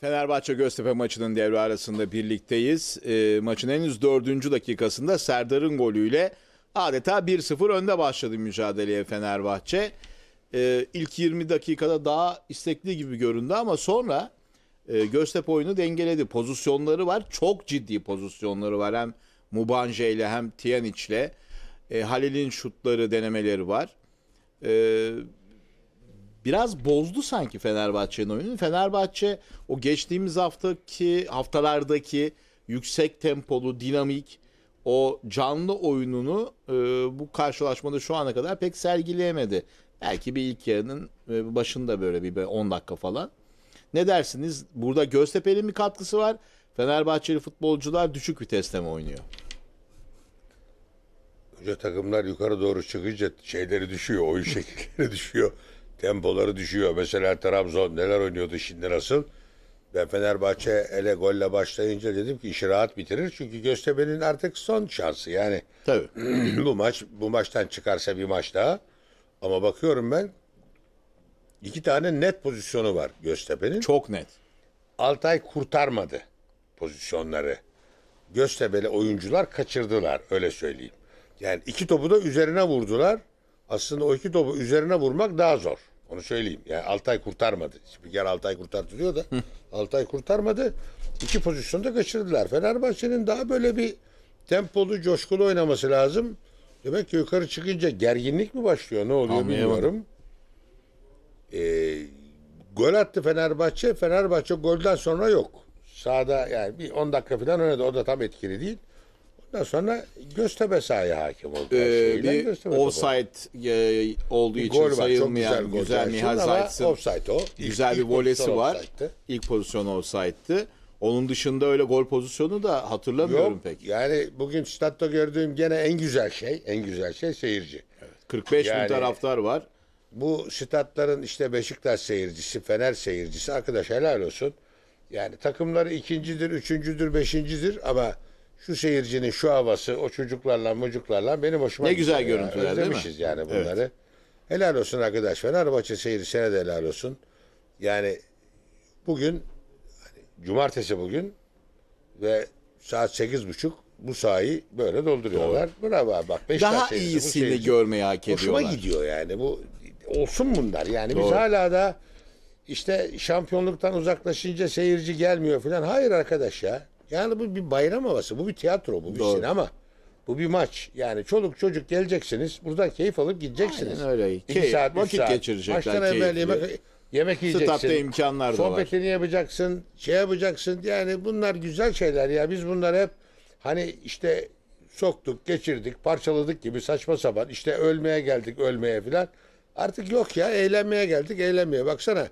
Fenerbahçe Göztepe maçının devre arasında birlikteyiz. E, maçın henüz dördüncü dakikasında Serdar'ın golüyle adeta 1-0 önde başladı mücadeleye Fenerbahçe. E, ilk 20 dakikada daha istekli gibi göründü ama sonra e, Göztepe oyunu dengeledi. Pozisyonları var. Çok ciddi pozisyonları var. Hem Mubanje ile hem Tiyanic ile. E, Halil'in şutları denemeleri var. E, biraz bozdu sanki Fenerbahçe'nin oyununu. Fenerbahçe o geçtiğimiz haftaki haftalardaki yüksek tempolu, dinamik o canlı oyununu e, bu karşılaşmada şu ana kadar pek sergileyemedi. Belki bir ilk yarının e, başında böyle bir 10 dakika falan. Ne dersiniz? Burada Göztepe'nin bir katkısı var. Fenerbahçeli futbolcular düşük viteste mi oynuyor? Önce takımlar yukarı doğru çıkınca şeyleri düşüyor, oyun şekilleri düşüyor tempoları düşüyor. Mesela Trabzon neler oynuyordu şimdi nasıl? Ben Fenerbahçe ele golle başlayınca dedim ki işi rahat bitirir. Çünkü Göztepe'nin artık son şansı yani. Tabii. bu maç bu maçtan çıkarsa bir maç daha. Ama bakıyorum ben iki tane net pozisyonu var Göztepe'nin. Çok net. Altay kurtarmadı pozisyonları. Göztepe'li oyuncular kaçırdılar öyle söyleyeyim. Yani iki topu da üzerine vurdular. Aslında o iki topu üzerine vurmak daha zor. Onu söyleyeyim. Yani Altay kurtarmadı. Şimdi gel Altay kurtardı diyor da Altay kurtarmadı. İki pozisyonda kaçırdılar. Fenerbahçe'nin daha böyle bir tempolu, coşkulu oynaması lazım. Demek ki yukarı çıkınca gerginlik mi başlıyor? Ne oluyor bilmiyorum. Ee, gol attı Fenerbahçe. Fenerbahçe golden sonra yok. Sağda yani bir 10 dakika falan oynadı. O da tam etkili değil. Ondan sonra Göztepe sahaya hakim oldu. Ee, bir offside e, olduğu bir için sayılmayan var, güzel, güzel Nihal Zayt'sın. Offside o. İlk, güzel bir volesi var. İlk pozisyon offside'dı. Onun dışında öyle gol pozisyonu da hatırlamıyorum Yok, pek. Yani bugün statta gördüğüm gene en güzel şey, en güzel şey seyirci. Evet. 45 yani, bin taraftar var. Bu statların işte Beşiktaş seyircisi, Fener seyircisi arkadaş helal olsun. Yani takımları ikincidir, üçüncüdür, beşincidir ama şu seyircinin şu havası, o çocuklarla, mucuklarla benim hoşuma Ne güzel gidiyor ya. görüntüler değil mi? yani bunları. Helal olsun arkadaş. Fenerbahçe seyircisine de helal olsun. Yani bugün hani cumartesi bugün ve saat sekiz buçuk bu sahayı böyle dolduruyorlar. Bravo abi, bak. Beşiktaş Daha seyircisi, bu iyisini seyirci- görmeyi hak ediyorlar. Hoşuma gidiyor yani bu olsun bunlar. Yani biz Doğru. hala da işte şampiyonluktan uzaklaşınca seyirci gelmiyor falan. Hayır arkadaş ya. Yani bu bir bayram havası. Bu bir tiyatro. Bu bir Doğru. sinema. Bu bir maç. Yani çoluk çocuk geleceksiniz. Buradan keyif alıp gideceksiniz. Aynen öyle. İki Key, saat, vakit saat. geçirecekler. Maçtan evvel yemek, yemek yiyeceksin. Statta imkanlar da var. Sohbetini yapacaksın. Şey yapacaksın. Yani bunlar güzel şeyler ya. Biz bunları hep hani işte soktuk, geçirdik, parçaladık gibi saçma sapan. İşte ölmeye geldik, ölmeye filan. Artık yok ya. Eğlenmeye geldik, eğlenmeye. Baksana.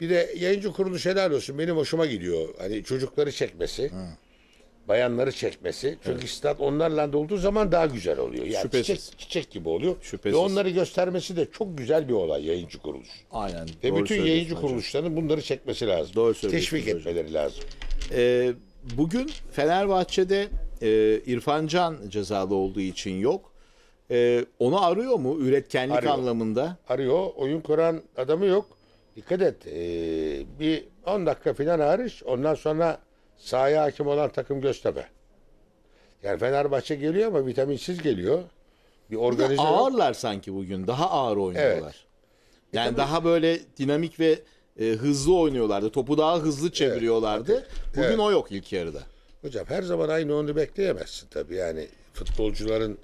Bir de yayıncı kuruluş helal olsun. Benim hoşuma gidiyor. Hani çocukları çekmesi. Bayanları çekmesi. Çünkü stat onlarla da olduğu zaman daha güzel oluyor. Yani Şüphesiz. Çiçek, çiçek gibi oluyor. Şüphesiz. Ve onları göstermesi de çok güzel bir olay yayıncı kuruluş. Aynen. Ve doğru bütün yayıncı hocam. kuruluşların bunları çekmesi lazım. Doğru söylüyorsunuz Teşvik hocam. etmeleri lazım. Ee, bugün Fenerbahçe'de e, İrfan Can cezalı olduğu için yok. E, onu arıyor mu üretkenlik Arıyor. anlamında? Arıyor. Oyun kuran adamı yok dikkat et e, bir 10 dakika falan hariç ondan sonra sahaya hakim olan takım Göztepe. Yani Fenerbahçe geliyor ama vitaminsiz geliyor. Bir organize ağırlar yok. sanki bugün. Daha ağır oynuyorlar. Evet. E, yani Vitamin... daha böyle dinamik ve e, hızlı oynuyorlardı. Topu daha hızlı çeviriyorlardı. Evet. Bugün evet. o yok ilk yarıda. Hocam her zaman aynı onu bekleyemezsin tabii. Yani futbolcuların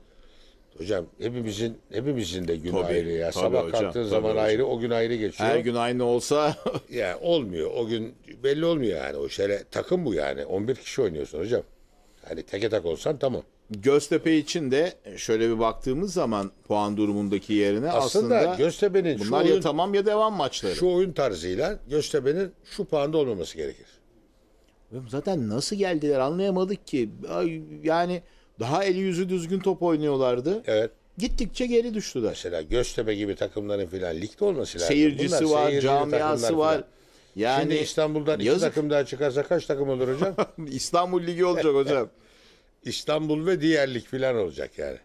Hocam hepimizin hepimizin de günü Tabii, ayrı ya. Sabah hocam, kalktığın zaman hocam. ayrı, o gün ayrı geçiyor. Her gün aynı olsa Yani olmuyor. O gün belli olmuyor yani. O şöyle takım bu yani. 11 kişi oynuyorsun hocam. Hani teke tak olsan tamam. Göztepe için de şöyle bir baktığımız zaman puan durumundaki yerine aslında, Aslında, Göztepe'nin şu bunlar oyun, ya tamam ya devam maçları. şu oyun tarzıyla Göztepe'nin şu puanda olmaması gerekir. Zaten nasıl geldiler anlayamadık ki. yani daha eli yüzü düzgün top oynuyorlardı. Evet. Gittikçe geri düştüler. Mesela Göztepe gibi takımların filan ligde olması lazım. Seyircisi Bunlar var, camiası var. filan. Yani Şimdi İstanbul'dan iki takım daha çıkarsa kaç takım olur hocam? İstanbul Ligi olacak hocam. İstanbul ve diğerlik filan olacak yani.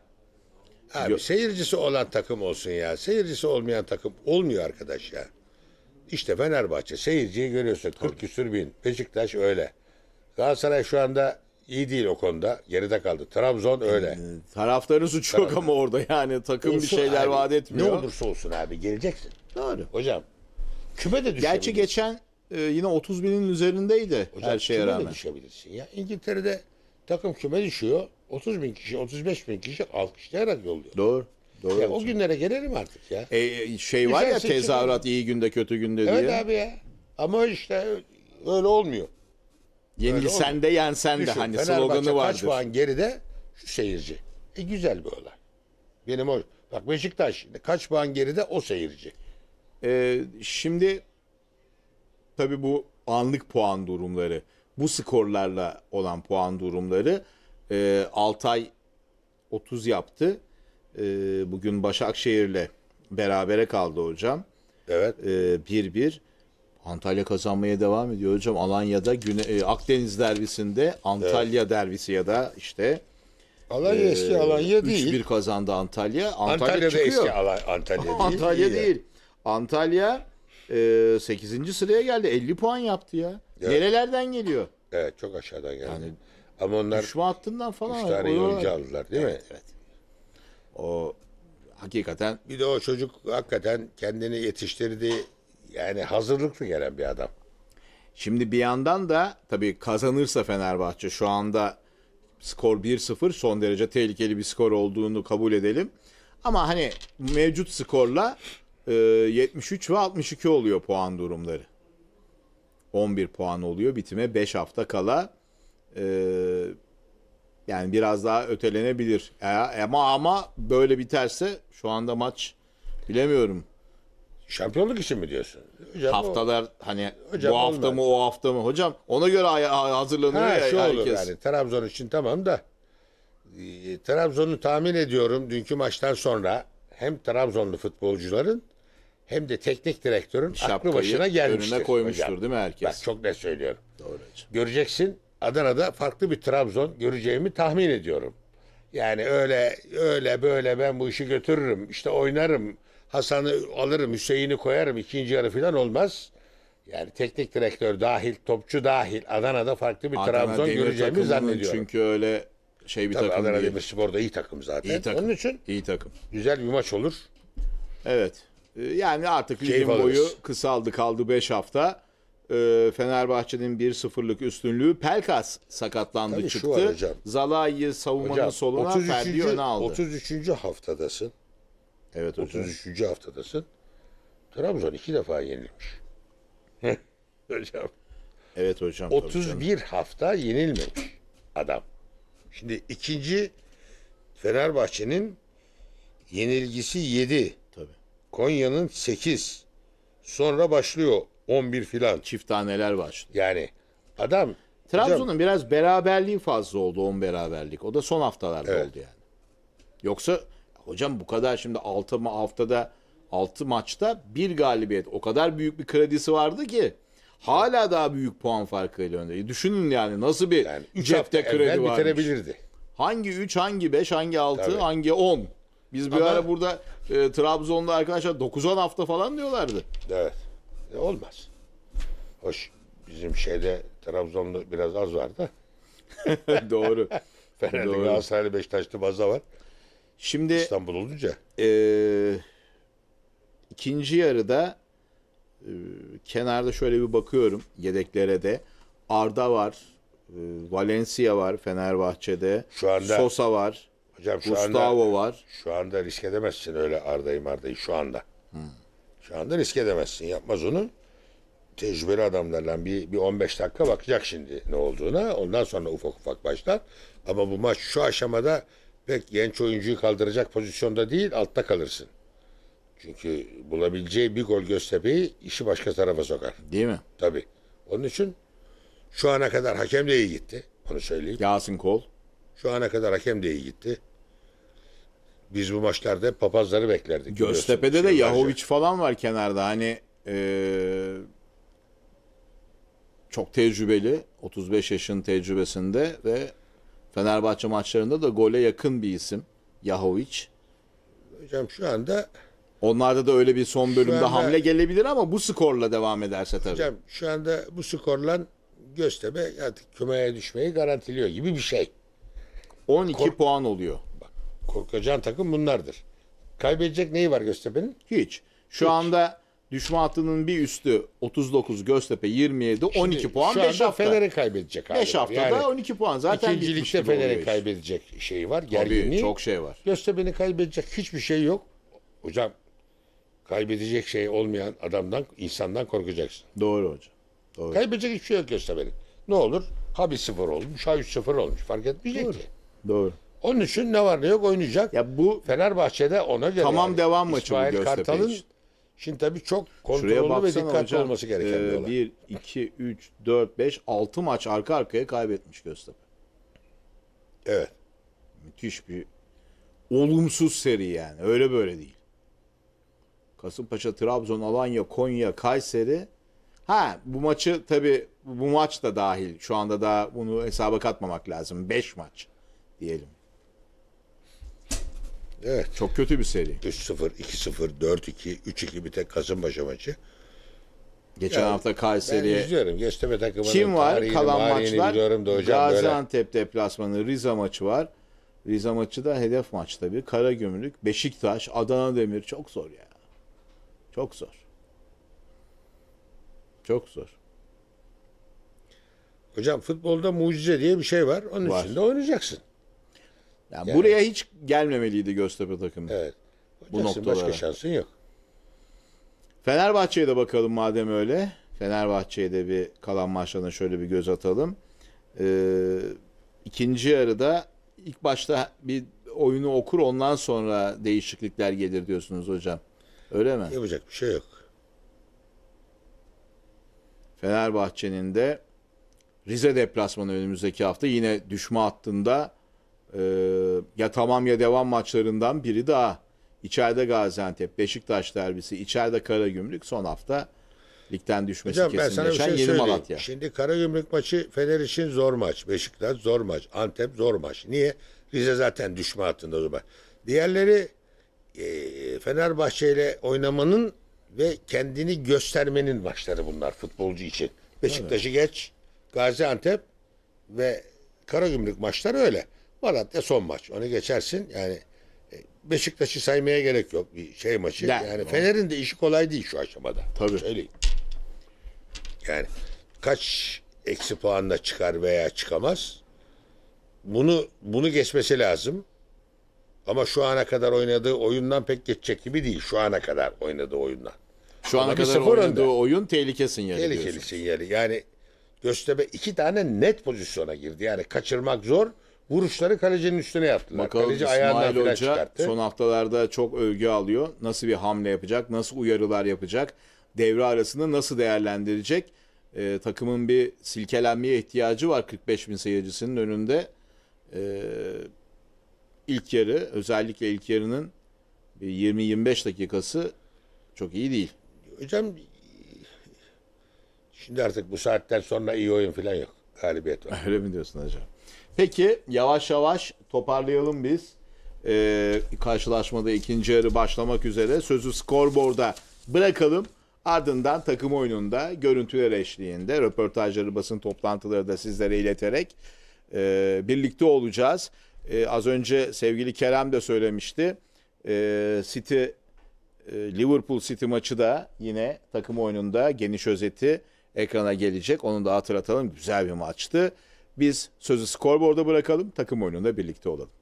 Abi Yok. seyircisi olan takım olsun ya. Seyircisi olmayan takım olmuyor arkadaş ya. İşte Fenerbahçe seyirciyi görüyorsun 40 küsür bin. Beşiktaş öyle. Galatasaray şu anda iyi değil o konuda. Geride kaldı. Trabzon öyle. Ee, taraftarın suçu yok ama orada yani takım bir şeyler abi. vaat etmiyor. Ne olursa olsun abi geleceksin. Doğru. Hocam küme de düşebilirsin. Gerçi geçen e, yine 30 binin üzerindeydi Hocam, her şeye küme de düşebilirsin. Ya İngiltere'de takım küme düşüyor. 30 bin kişi, 35 bin kişi alkışlayarak yolluyor. Doğru. Doğru. Ya, o günlere gelelim artık ya. E, şey var Güzel ya seçim tezahürat iyi günde kötü günde diye. Evet abi ya. Ama işte öyle olmuyor. Yenilsen de yensen de Düşün, hani sloganı Fenerbahçe kaç vardır. puan geride şu seyirci. E güzel bir olay. Benim o bak Beşiktaş kaç puan geride o seyirci. Ee, şimdi tabii bu anlık puan durumları, bu skorlarla olan puan durumları e, Altay 30 yaptı. E, bugün Başakşehir'le berabere kaldı hocam. Evet. E, ee, 1-1. Antalya kazanmaya devam ediyor hocam. Alanya'da Güne e, Akdeniz derbisinde Antalya evet. derbisi ya da işte Alanya e, eski Alanya değil. 3-1 kazandı Antalya. Antalya Antalya'da çıkıyor. eski Al Antalya değil. Antalya değil. Antalya e, 8. sıraya geldi. 50 puan yaptı ya. Evet. Nerelerden geliyor? Evet çok aşağıdan geldi. Yani, Ama onlar düşme hattından falan. 3 tane oyuncu aldılar değil evet, mi? Evet. O hakikaten. Bir de o çocuk hakikaten kendini yetiştirdiği yani hazırlıklı gelen bir adam. Şimdi bir yandan da tabii kazanırsa Fenerbahçe şu anda skor 1-0 son derece tehlikeli bir skor olduğunu kabul edelim. Ama hani mevcut skorla e, 73 ve 62 oluyor puan durumları. 11 puan oluyor bitime 5 hafta kala. E, yani biraz daha ötelenebilir. E, ama ama böyle biterse şu anda maç bilemiyorum. Şampiyonluk için mi diyorsun? Hocam Haftalar o, hani hocam bu hafta olmaz. mı o hafta mı? Hocam ona göre hazırlanıyor ha, ya şu herkes. Olur yani, Trabzon için tamam da e, Trabzon'u tahmin ediyorum dünkü maçtan sonra hem Trabzonlu futbolcuların hem de teknik direktörün Şapkayı aklı başına gelmiştir. önüne koymuştur hocam. değil mi herkes? Bak çok net söylüyorum. Doğru hocam. Göreceksin Adana'da farklı bir Trabzon göreceğimi tahmin ediyorum. Yani öyle öyle böyle ben bu işi götürürüm işte oynarım Hasan'ı alırım, Hüseyin'i koyarım ikinci yarı falan olmaz. Yani teknik direktör dahil, topçu dahil Adana'da farklı bir Adana Trabzon Demir zannediyorum. Çünkü öyle şey bir Tabii takım Adana değil. Demirspor iyi takım zaten. İyi takım. Onun için iyi takım. güzel bir maç olur. Evet. Ee, yani artık ligin boyu kısaldı kaldı 5 hafta. Ee, Fenerbahçe'nin 1-0'lık üstünlüğü Pelkas sakatlandı Tabii çıktı. hocam. Zalai'yi savunmanın Hocam, soluna Ferdi'yi öne aldı. 33. haftadasın. Evet hocam. 33. haftadasın. Trabzon iki defa yenilmiş. hocam. Evet hocam. tabii canım. 31 hafta yenilmemiş adam. Şimdi ikinci Fenerbahçe'nin yenilgisi 7. Tabii. Konya'nın 8. Sonra başlıyor 11 filan. Çift taneler başladı. Yani adam Trabzon'un hocam, biraz beraberliği fazla oldu 10 beraberlik. O da son haftalarda Evet. oldu yani. Yoksa Hocam bu kadar şimdi 6 ma haftada 6 maçta bir galibiyet. O kadar büyük bir kredisi vardı ki hala daha büyük puan farkıyla önde. E, düşünün yani nasıl bir yani üç cepte kredi var. bitirebilirdi. Hangi 3, hangi 5, hangi 6, hangi 10? Biz bir Ama... ara burada e, Trabzon'da arkadaşlar 9-10 hafta falan diyorlardı. Evet. E, olmaz. Hoş bizim şeyde Trabzon'da biraz az vardı. Doğru. da. Doğru. Fener'de Galatasaray'da Beşiktaş'ta baza var. Şimdi İstanbul olunca. E, ikinci yarıda e, kenarda şöyle bir bakıyorum yedeklere de. Arda var. E, Valencia var Fenerbahçe'de. Şu anda Sosa var. Hocam şu Gustavo anda, var. Şu anda risk edemezsin öyle Arda'yı Marda'yı şu anda. Hmm. Şu anda risk edemezsin. Yapmaz onu. Tecrübeli adamlarla bir, bir 15 dakika bakacak şimdi ne olduğuna. Ondan sonra ufak ufak başlar. Ama bu maç şu aşamada pek genç oyuncuyu kaldıracak pozisyonda değil altta kalırsın. Çünkü bulabileceği bir gol Göztepe'yi işi başka tarafa sokar. Değil mi? Tabii. Onun için şu ana kadar hakem de iyi gitti. Onu söyleyeyim. Yasin Kol. Şu ana kadar hakem de iyi gitti. Biz bu maçlarda papazları beklerdik. Göztepe'de de Şey Yahoviç falan var kenarda. Hani ee, çok tecrübeli. 35 yaşın tecrübesinde ve Fenerbahçe maçlarında da gole yakın bir isim. Yahovic. Hocam şu anda Onlarda da öyle bir son bölümde anda, hamle gelebilir ama bu skorla devam ederse tabii. Hocam şu anda bu skorla Göztepe artık kümeye düşmeyi garantiliyor gibi bir şey. 12 Kork puan oluyor. Bak, korkacağın takım bunlardır. Kaybedecek neyi var Göztepe'nin? Hiç. Şu Hiç. anda Düşme hattının bir üstü 39, Göztepe 27, 12 Şimdi puan şu 5 anda hafta. Fener'e kaybedecek abi. 5 haftada Yani 12 puan zaten bitmiş İkincilikte gibi kaybedecek şey var. Gerginliği. Tabii çok şey var. Göztepe'ni kaybedecek hiçbir şey yok. Hocam kaybedecek şey olmayan adamdan, insandan korkacaksın. Doğru hocam. Doğru. Kaybedecek hiçbir şey yok Göztepe'nin. Ne olur? Ha bir sıfır olmuş, ha üç sıfır olmuş. Fark etmeyecek ki. Doğru. Onun için ne var ne yok oynayacak. Ya bu Fenerbahçe'de ona göre. Tamam devam maçı bu Göztepe Kartal'ın için. Şimdi tabii çok kontrollü ve dikkatli hocam, olması gereken e, bir olay. 1, 2, 3, 4, 5, 6 maç arka arkaya kaybetmiş Göztepe. Evet. Müthiş bir olumsuz seri yani. Öyle böyle değil. Kasımpaşa, Trabzon, Alanya, Konya, Kayseri. Ha bu maçı tabii bu maç da dahil. Şu anda daha bunu hesaba katmamak lazım. 5 maç diyelim. Evet. Çok kötü bir seri. 3-0, 2-0, 4-2, 3-2 bir tek Kasımpaşa maçı. Geçen ya, hafta Kayseri'ye. Ben izliyorum. Göztepe takımının Kim var? Kalan maçlar. Da hocam Gaziantep böyle. deplasmanı, Rize maçı var. Rize maçı da hedef maç tabii. Karagümrük, Beşiktaş, Adana Demir çok zor ya. Çok zor. Çok zor. Hocam futbolda mucize diye bir şey var. Onun var. için de oynayacaksın. Yani Yani- buraya hiç gelmemeliydi Göztepe takımı. Evet. Bu noktada başka şansın yok. Fenerbahçe'ye de bakalım madem öyle. Fenerbahçe'ye de bir kalan maçlarına şöyle bir göz atalım. Ee, ikinci yarıda ilk başta bir oyunu okur ondan sonra değişiklikler gelir diyorsunuz hocam. Öyle mi? Yapacak bir şey yok. Fenerbahçe'nin de Rize deplasmanı önümüzdeki hafta yine düşme hattında e, ya tamam ya devam maçlarından biri daha. İçeride Gaziantep, Beşiktaş derbisi, içeride Karagümrük son hafta ligden düşmesi Hocam, şey kesinleşen şey yeni Malatya. Şimdi Karagümrük maçı Fener için zor maç. Beşiktaş zor maç. Antep zor maç. Niye? Rize zaten düşme hattında o zaman. Diğerleri e, Fenerbahçe ile oynamanın ve kendini göstermenin maçları bunlar futbolcu için. Beşiktaş'ı geç, Gaziantep ve Karagümrük maçları öyle. Malatya son maç. Onu geçersin. Yani e, Beşiktaş'ı saymaya gerek yok bir şey maçı. De. Yani Fener'in de işi kolay değil şu aşamada. Tabii. Söyleyeyim. Yani kaç eksi puanla çıkar veya çıkamaz? Bunu bunu geçmesi lazım. Ama şu ana kadar oynadığı oyundan pek geçecek gibi değil. Şu ana kadar oynadığı oyundan. Şu ana Ama kadar oynadığı önde. oyun tehlike sinyali Tehlikeli diyorsun. sinyali. Yani Göztepe iki tane net pozisyona girdi. Yani kaçırmak zor. Vuruşları kalecinin üstüne yaptılar. Bakalım Kaleci İsmail Hoca çıkarttı. son haftalarda çok övgü alıyor. Nasıl bir hamle yapacak, nasıl uyarılar yapacak, devre arasında nasıl değerlendirecek? E, takımın bir silkelenmeye ihtiyacı var 45 bin seyircisinin önünde. E, ilk yarı özellikle ilk yarının 20-25 dakikası çok iyi değil. Hocam şimdi artık bu saatten sonra iyi oyun falan yok. Galibiyet var. Öyle mi diyorsun hocam? Peki yavaş yavaş toparlayalım biz. Ee, karşılaşmada ikinci yarı başlamak üzere. Sözü skorboarda bırakalım. Ardından takım oyununda görüntüler eşliğinde röportajları basın toplantıları da sizlere ileterek e, birlikte olacağız. E, az önce sevgili Kerem de söylemişti. E, City e, Liverpool City maçı da yine takım oyununda geniş özeti ekrana gelecek. Onu da hatırlatalım. Güzel bir maçtı. Biz sözü skorboarda bırakalım, takım oyununda birlikte olalım.